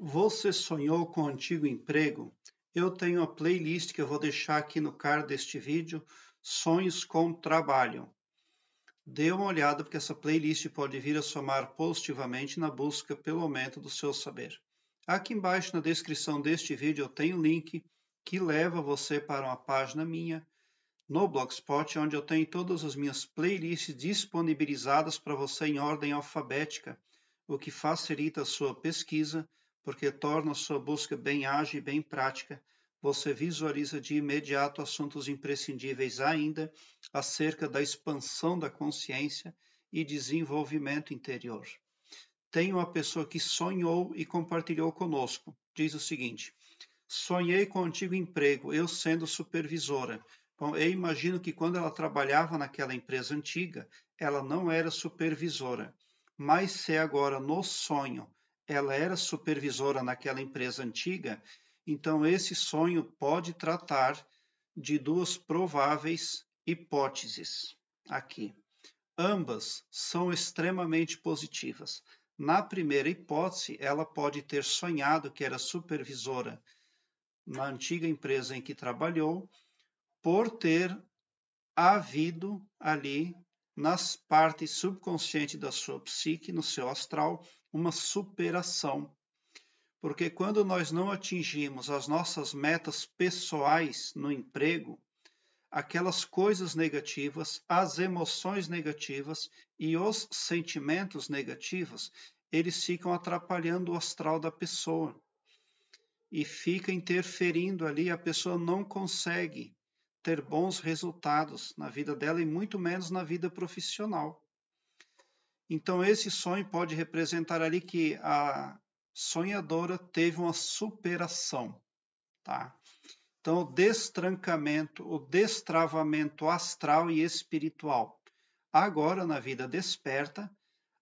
Você sonhou com antigo emprego? Eu tenho a playlist que eu vou deixar aqui no card deste vídeo, Sonhos com Trabalho. Dê uma olhada porque essa playlist pode vir a somar positivamente na busca pelo aumento do seu saber. Aqui embaixo na descrição deste vídeo eu tenho um link que leva você para uma página minha no Blogspot, onde eu tenho todas as minhas playlists disponibilizadas para você em ordem alfabética, o que facilita a sua pesquisa porque torna sua busca bem ágil e bem prática. Você visualiza de imediato assuntos imprescindíveis ainda acerca da expansão da consciência e desenvolvimento interior. Tem uma pessoa que sonhou e compartilhou conosco. Diz o seguinte: Sonhei com o antigo emprego, eu sendo supervisora. Bom, eu imagino que quando ela trabalhava naquela empresa antiga, ela não era supervisora, mas se é agora no sonho ela era supervisora naquela empresa antiga, então esse sonho pode tratar de duas prováveis hipóteses aqui. Ambas são extremamente positivas. Na primeira hipótese, ela pode ter sonhado que era supervisora na antiga empresa em que trabalhou, por ter havido ali nas partes subconscientes da sua psique, no seu astral, uma superação. Porque quando nós não atingimos as nossas metas pessoais no emprego, aquelas coisas negativas, as emoções negativas e os sentimentos negativos, eles ficam atrapalhando o astral da pessoa e fica interferindo ali, a pessoa não consegue ter bons resultados na vida dela e muito menos na vida profissional. Então, esse sonho pode representar ali que a sonhadora teve uma superação, tá? Então, o destrancamento, o destravamento astral e espiritual. Agora, na vida desperta,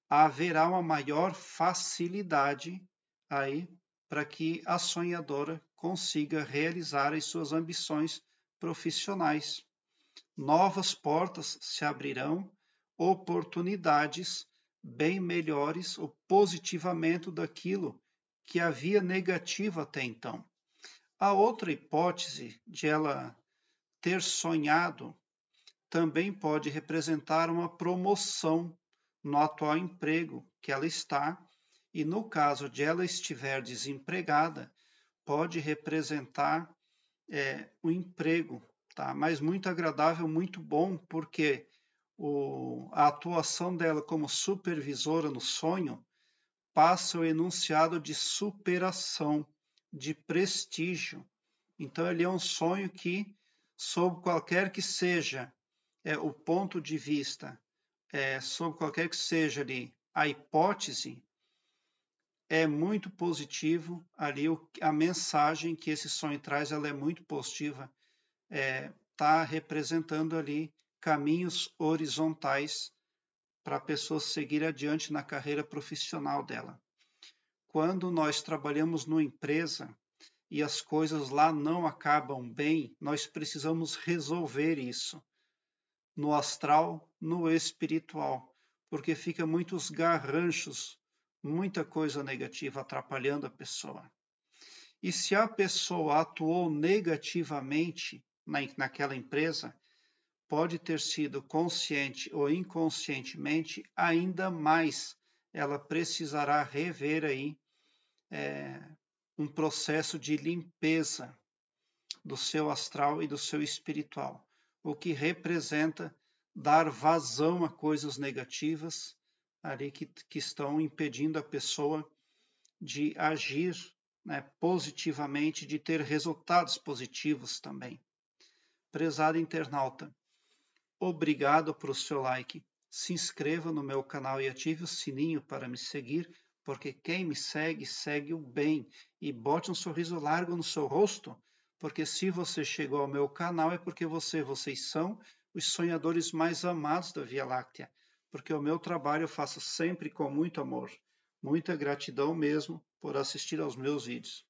haverá uma maior facilidade aí para que a sonhadora consiga realizar as suas ambições profissionais. Novas portas se abrirão, oportunidades bem melhores o positivamento daquilo que havia negativo até então. A outra hipótese de ela ter sonhado também pode representar uma promoção no atual emprego que ela está, e no caso de ela estiver desempregada, pode representar é, um emprego, tá? mas muito agradável, muito bom, porque o, a atuação dela como supervisora no sonho passa o enunciado de superação, de prestígio. Então, ele é um sonho que, sob qualquer que seja é, o ponto de vista, é, sob qualquer que seja ali, a hipótese, é muito positivo ali o, a mensagem que esse sonho traz, ela é muito positiva, está é, tá representando ali caminhos horizontais para a pessoa seguir adiante na carreira profissional dela. Quando nós trabalhamos numa empresa e as coisas lá não acabam bem, nós precisamos resolver isso no astral, no espiritual, porque fica muitos garranchos, muita coisa negativa atrapalhando a pessoa. E se a pessoa atuou negativamente na, naquela empresa, pode ter sido consciente ou inconscientemente, ainda mais ela precisará rever aí é, um processo de limpeza do seu astral e do seu espiritual, o que representa dar vazão a coisas negativas ali que, que estão impedindo a pessoa de agir né, positivamente, de ter resultados positivos também. Prezado internauta, Obrigado pelo seu like. Se inscreva no meu canal e ative o sininho para me seguir, porque quem me segue, segue o bem. E bote um sorriso largo no seu rosto, porque se você chegou ao meu canal é porque você, vocês são os sonhadores mais amados da Via Láctea, porque o meu trabalho eu faço sempre com muito amor. Muita gratidão mesmo por assistir aos meus vídeos.